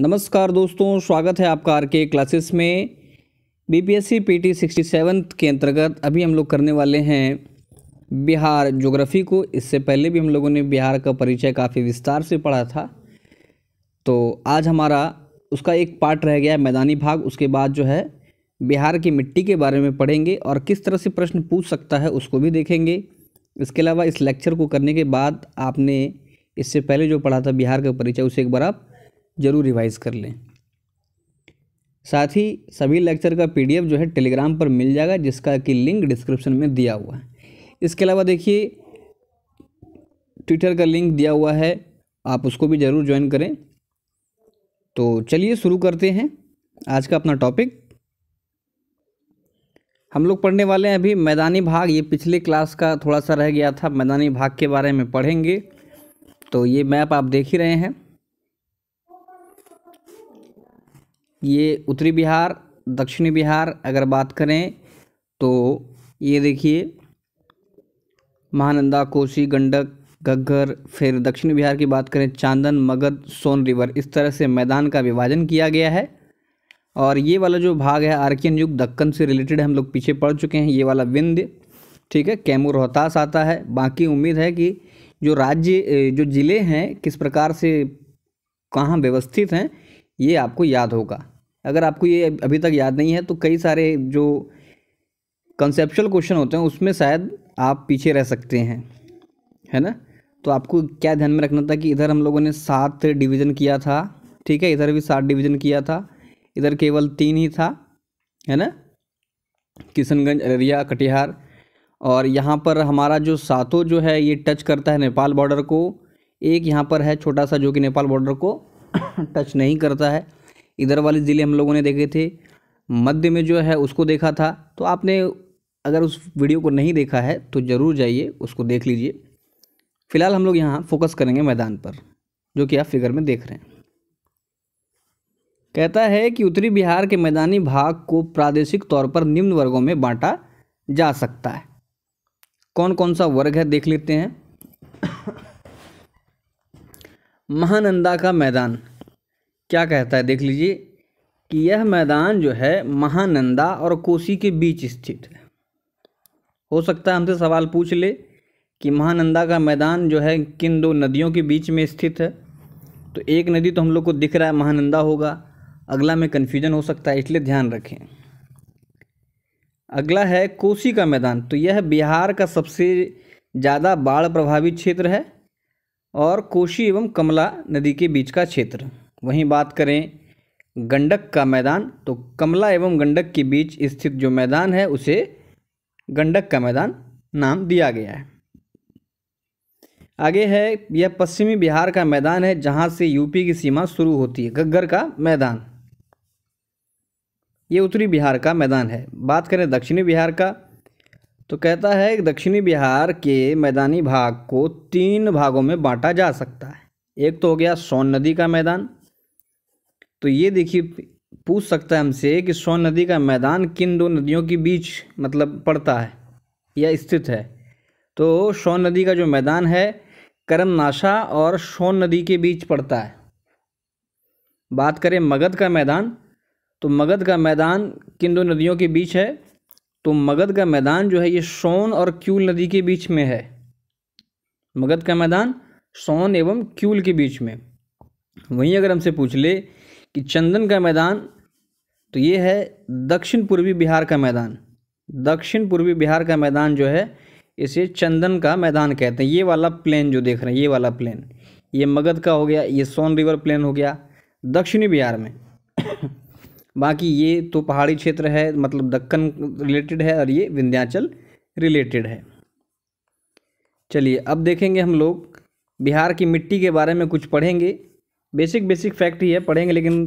नमस्कार दोस्तों स्वागत है आपका आर के क्लासेस में B P S C P T sixty seventh के अंतर्गत अभी हम लोग करने वाले हैं बिहार ज्योग्राफी को इससे पहले भी हम लोगों ने बिहार का परिचय काफ़ी विस्तार से पढ़ा था तो आज हमारा उसका एक पार्ट रह गया है मैदानी भाग उसके बाद जो है बिहार की मिट्टी के बारे में पढ़ेंगे और किस तरह से प्रश्न पूछ सकता है उसको भी देखेंगे इसके अलावा इस लेक्चर को करने के बाद आपने इससे पहले जो पढ़ा था बिहार का परिचय उसे एक बार आप ज़रूर रिवाइज कर लें साथ ही सभी लेक्चर का पीडीएफ जो है टेलीग्राम पर मिल जाएगा जिसका कि लिंक डिस्क्रिप्शन में दिया हुआ है इसके अलावा देखिए ट्विटर का लिंक दिया हुआ है आप उसको भी ज़रूर ज्वाइन करें तो चलिए शुरू करते हैं आज का अपना टॉपिक हम लोग पढ़ने वाले हैं अभी मैदानी भाग ये पिछले क्लास का थोड़ा सा रह गया था मैदानी भाग के बारे में पढ़ेंगे तो ये मैप आप देख ही रहे हैं ये उत्तरी बिहार दक्षिणी बिहार अगर बात करें तो ये देखिए महानंदा कोसी गंडक घग्गर फिर दक्षिणी बिहार की बात करें चांदन मगध सोन रिवर इस तरह से मैदान का विभाजन किया गया है और ये वाला जो भाग है आर्कियन युग दक्कन से रिलेटेड हम लोग पीछे पड़ चुके हैं ये वाला विंध्य ठीक है कैमू रोहतास आता है बाकी उम्मीद है कि जो राज्य जो ज़िले हैं किस प्रकार से कहाँ व्यवस्थित हैं ये आपको याद होगा अगर आपको ये अभी तक याद नहीं है तो कई सारे जो कंसेप्चुअल क्वेश्चन होते हैं उसमें शायद आप पीछे रह सकते हैं है ना तो आपको क्या ध्यान में रखना था कि इधर हम लोगों ने सात डिवीज़न किया था ठीक है इधर भी सात डिवीज़न किया था इधर केवल तीन ही था है ना किशनगंज अररिया कटिहार और यहाँ पर हमारा जो सातों जो है ये टच करता है नेपाल बॉर्डर को एक यहाँ पर है छोटा सा जो कि नेपाल बॉर्डर को टच नहीं करता है इधर वाले ज़िले हम लोगों ने देखे थे मध्य में जो है उसको देखा था तो आपने अगर उस वीडियो को नहीं देखा है तो ज़रूर जाइए उसको देख लीजिए फ़िलहाल हम लोग यहाँ फोकस करेंगे मैदान पर जो कि आप फिगर में देख रहे हैं कहता है कि उत्तरी बिहार के मैदानी भाग को प्रादेशिक तौर पर निम्न वर्गों में बांटा जा सकता है कौन कौन सा वर्ग है देख लेते हैं महानंदा का मैदान क्या कहता है देख लीजिए कि यह मैदान जो है महानंदा और कोसी के बीच स्थित है हो सकता है हमसे सवाल पूछ ले कि महानंदा का मैदान जो है किन दो नदियों के बीच में स्थित है तो एक नदी तो हम लोग को दिख रहा है महानंदा होगा अगला में कन्फ्यूजन हो सकता है इसलिए ध्यान रखें अगला है कोसी का मैदान तो यह बिहार का सबसे ज़्यादा बाढ़ प्रभावित क्षेत्र है और कोशी एवं कमला नदी के बीच का क्षेत्र वहीं बात करें गंडक का मैदान तो कमला एवं गंडक के बीच स्थित जो मैदान है उसे गंडक का मैदान नाम दिया गया है आगे है यह पश्चिमी बिहार का मैदान है जहाँ से यूपी की सीमा शुरू होती है गग्गर का मैदान ये उत्तरी बिहार का मैदान है बात करें दक्षिणी बिहार का तो कहता है कि दक्षिणी बिहार के मैदानी भाग को तीन भागों में बांटा जा सकता है एक तो हो गया सोन नदी का मैदान तो ये देखिए पूछ सकता है हमसे कि सोन नदी का मैदान किन दो नदियों के बीच मतलब पड़ता है या स्थित है तो सोन नदी का जो मैदान है करमनाशा और सोन नदी के बीच पड़ता है बात करें मगध का मैदान तो मगध का मैदान किन दो नदियों के बीच है तो मगध का मैदान जो है ये सोन और क्यूल नदी के बीच में है मगध का मैदान सोन एवं क्यूल के बीच में वहीं अगर हमसे पूछ ले कि चंदन का मैदान तो ये है दक्षिण पूर्वी बिहार का मैदान दक्षिण पूर्वी बिहार का मैदान जो है इसे चंदन का मैदान कहते हैं ये वाला प्लेन जो देख रहे हैं ये वाला प्लेन ये मगध का हो गया ये सोन रिवर प्लेन हो गया दक्षिणी बिहार में बाकी ये तो पहाड़ी क्षेत्र है मतलब दक्कन रिलेटेड है और ये विंध्याचल रिलेटेड है चलिए अब देखेंगे हम लोग बिहार की मिट्टी के बारे में कुछ पढ़ेंगे बेसिक बेसिक फैक्ट ही है पढ़ेंगे लेकिन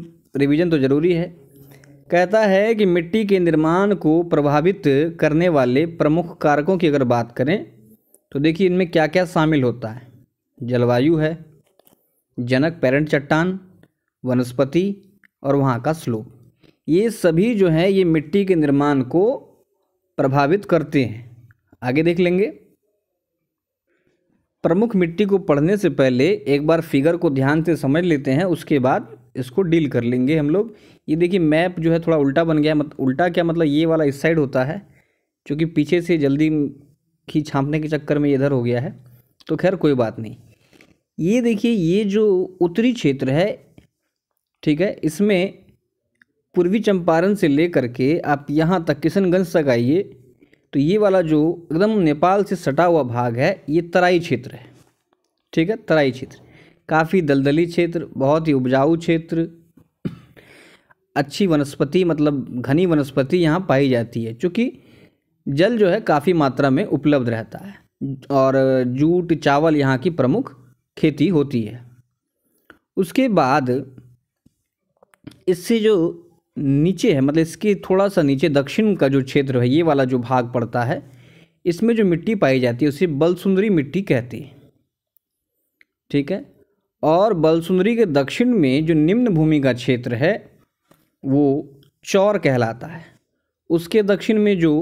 रिवीजन तो ज़रूरी है कहता है कि मिट्टी के निर्माण को प्रभावित करने वाले प्रमुख कारकों की अगर बात करें तो देखिए इनमें क्या क्या शामिल होता है जलवायु है जनक पेरेंट चट्टान वनस्पति और वहाँ का स्लोप ये सभी जो है ये मिट्टी के निर्माण को प्रभावित करते हैं आगे देख लेंगे प्रमुख मिट्टी को पढ़ने से पहले एक बार फिगर को ध्यान से समझ लेते हैं उसके बाद इसको डील कर लेंगे हम लोग ये देखिए मैप जो है थोड़ा उल्टा बन गया मत उल्टा क्या मतलब ये वाला इस साइड होता है क्योंकि पीछे से जल्दी की छापने के चक्कर में इधर हो गया है तो खैर कोई बात नहीं ये देखिए ये जो उत्तरी क्षेत्र है ठीक है इसमें पूर्वी चंपारण से लेकर के आप यहाँ तक किशनगंज तक आइए तो ये वाला जो एकदम नेपाल से सटा हुआ भाग है ये तराई क्षेत्र है ठीक है तराई क्षेत्र काफ़ी दलदली क्षेत्र बहुत ही उपजाऊ क्षेत्र अच्छी वनस्पति मतलब घनी वनस्पति यहाँ पाई जाती है क्योंकि जल जो है काफ़ी मात्रा में उपलब्ध रहता है और जूट चावल यहाँ की प्रमुख खेती होती है उसके बाद इससे जो नीचे है मतलब इसके थोड़ा सा नीचे दक्षिण का जो क्षेत्र है ये वाला जो भाग पड़ता है इसमें जो मिट्टी पाई जाती है उसे बलसुंदरी मिट्टी कहते हैं ठीक है और बलसुंदरी के दक्षिण में जो निम्न भूमि का क्षेत्र है वो चौर कहलाता है उसके दक्षिण में जो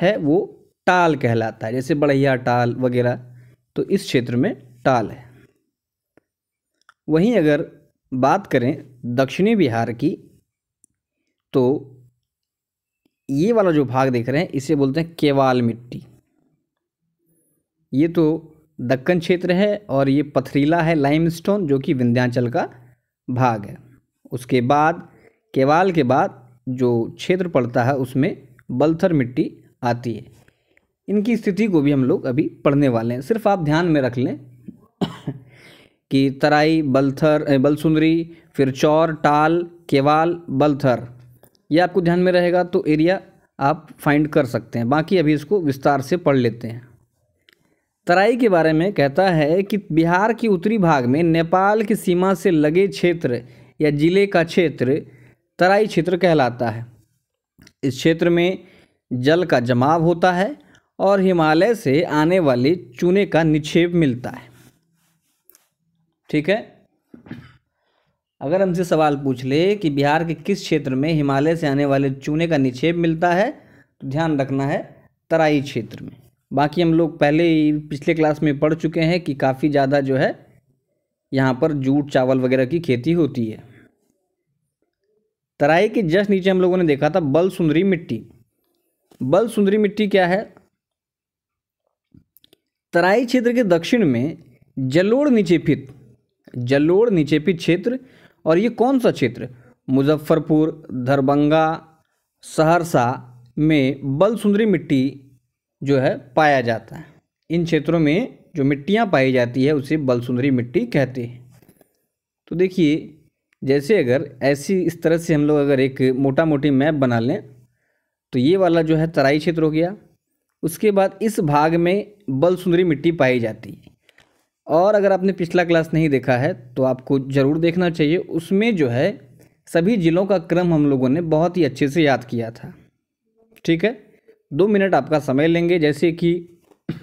है वो टाल कहलाता है जैसे बढ़िया टाल वगैरह तो इस क्षेत्र में टाल है वहीं अगर बात करें दक्षिणी बिहार की तो ये वाला जो भाग देख रहे हैं इसे बोलते हैं केवाल मिट्टी ये तो दक्कन क्षेत्र है और ये पथरीला है लाइमस्टोन जो कि विंध्याचल का भाग है उसके बाद केवाल के बाद जो क्षेत्र पड़ता है उसमें बल्थर मिट्टी आती है इनकी स्थिति को भी हम लोग अभी पढ़ने वाले हैं सिर्फ आप ध्यान में रख लें कि तराई बल्थर बलसुंदरी फिर चौर टाल केवाल बल्थर ये आपको ध्यान में रहेगा तो एरिया आप फाइंड कर सकते हैं बाकी अभी इसको विस्तार से पढ़ लेते हैं तराई के बारे में कहता है कि बिहार के उत्तरी भाग में नेपाल की सीमा से लगे क्षेत्र या जिले का क्षेत्र तराई क्षेत्र कहलाता है इस क्षेत्र में जल का जमाव होता है और हिमालय से आने वाले चूने का निक्षेप मिलता है ठीक है अगर हमसे सवाल पूछ ले कि बिहार के किस क्षेत्र में हिमालय से आने वाले चूने का निक्षेप मिलता है तो ध्यान रखना है तराई क्षेत्र में बाकी हम लोग पहले ही पिछले क्लास में पढ़ चुके हैं कि काफ़ी ज़्यादा जो है यहाँ पर जूट चावल वगैरह की खेती होती है तराई के जस्ट नीचे हम लोगों ने देखा था बल सुंदरी मिट्टी बल सुंदरी मिट्टी क्या है तराई क्षेत्र के दक्षिण में जलोड़ निचेपित जलोड़ निचेपित क्षेत्र और ये कौन सा क्षेत्र मुजफ्फरपुर दरभंगा सहरसा में बल सुंदरी मिट्टी जो है पाया जाता है इन क्षेत्रों में जो मिट्टियाँ पाई जाती है उसे बलसुंदरी मिट्टी कहते हैं तो देखिए जैसे अगर ऐसी इस तरह से हम लोग अगर एक मोटा मोटी मैप बना लें तो ये वाला जो है तराई क्षेत्र हो गया उसके बाद इस भाग में बलसुंदरी मिट्टी पाई जाती और अगर आपने पिछला क्लास नहीं देखा है तो आपको ज़रूर देखना चाहिए उसमें जो है सभी ज़िलों का क्रम हम लोगों ने बहुत ही अच्छे से याद किया था ठीक है दो मिनट आपका समय लेंगे जैसे कि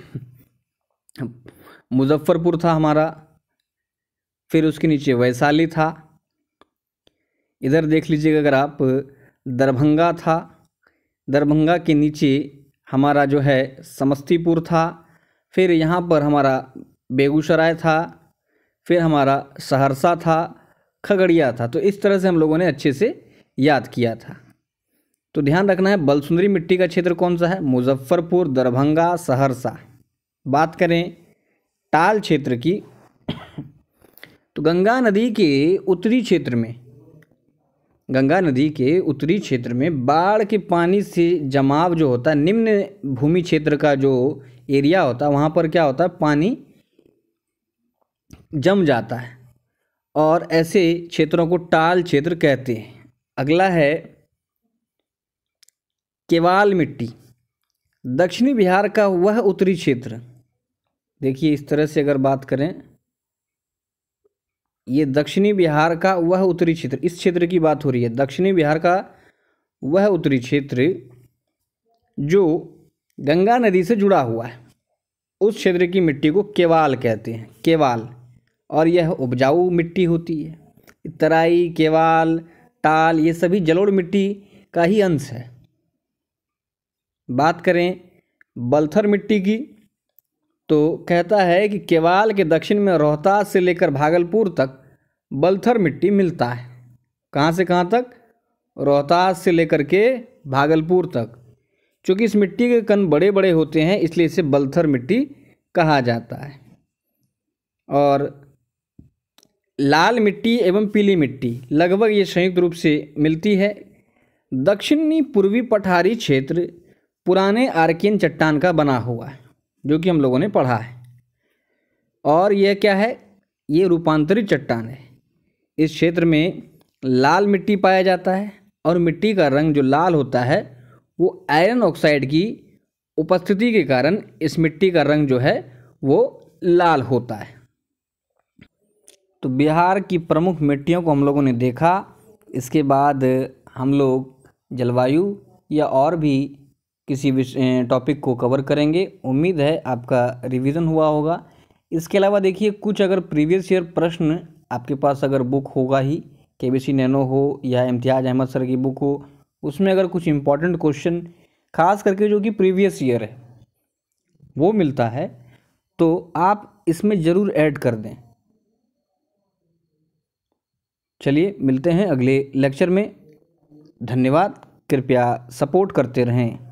मुजफ्फरपुर था हमारा फिर उसके नीचे वैशाली था इधर देख लीजिएगा अगर आप दरभंगा था दरभंगा के नीचे हमारा जो है समस्तीपुर था फिर यहाँ पर हमारा बेगूसराय था फिर हमारा सहरसा था खगड़िया था तो इस तरह से हम लोगों ने अच्छे से याद किया था तो ध्यान रखना है बलसुंदरी मिट्टी का क्षेत्र कौन सा है मुजफ्फरपुर दरभंगा सहरसा बात करें टाल क्षेत्र की तो गंगा नदी के उत्तरी क्षेत्र में गंगा नदी के उत्तरी क्षेत्र में बाढ़ के पानी से जमाव जो होता है निम्न भूमि क्षेत्र का जो एरिया होता है वहाँ पर क्या होता है पानी जम जाता है और ऐसे क्षेत्रों को टाल क्षेत्र कहते हैं अगला है केवाल मिट्टी दक्षिणी बिहार का वह उत्तरी क्षेत्र देखिए इस तरह से अगर बात करें ये दक्षिणी बिहार का वह उत्तरी क्षेत्र इस क्षेत्र की बात हो रही है दक्षिणी बिहार का वह उत्तरी क्षेत्र जो गंगा नदी से जुड़ा हुआ है उस क्षेत्र की मिट्टी को केवाल कहते हैं केवाल और यह उपजाऊ मिट्टी होती है तराई केवाल टाल ये सभी जलोड़ मिट्टी का ही अंश है बात करें बल्थर मिट्टी की तो कहता है कि केवाल के दक्षिण में रोहतास से लेकर भागलपुर तक बल्थर मिट्टी मिलता है कहाँ से कहाँ तक रोहतास से लेकर के भागलपुर तक चूँकि इस मिट्टी के कण बड़े बड़े होते हैं इसलिए इसे बल्थर मिट्टी कहा जाता है और लाल मिट्टी एवं पीली मिट्टी लगभग ये संयुक्त रूप से मिलती है दक्षिणी पूर्वी पठारी क्षेत्र पुराने आर्कियन चट्टान का बना हुआ है जो कि हम लोगों ने पढ़ा है और यह क्या है ये रूपांतरित चट्टान है इस क्षेत्र में लाल मिट्टी पाया जाता है और मिट्टी का रंग जो लाल होता है वो आयरन ऑक्साइड की उपस्थिति के कारण इस मिट्टी का रंग जो है वो लाल होता है तो बिहार की प्रमुख मिट्टियों को हम लोगों ने देखा इसके बाद हम लोग जलवायु या और भी किसी टॉपिक को कवर करेंगे उम्मीद है आपका रिवीजन हुआ होगा इसके अलावा देखिए कुछ अगर प्रीवियस ईयर प्रश्न आपके पास अगर बुक होगा ही के बी सी नैनो हो या इम्तियाज़ अहमद सर की बुक हो उसमें अगर कुछ इम्पॉर्टेंट क्वेश्चन खास करके जो कि प्रीवियस ईयर है वो मिलता है तो आप इसमें ज़रूर ऐड कर दें चलिए मिलते हैं अगले लेक्चर में धन्यवाद कृपया सपोर्ट करते रहें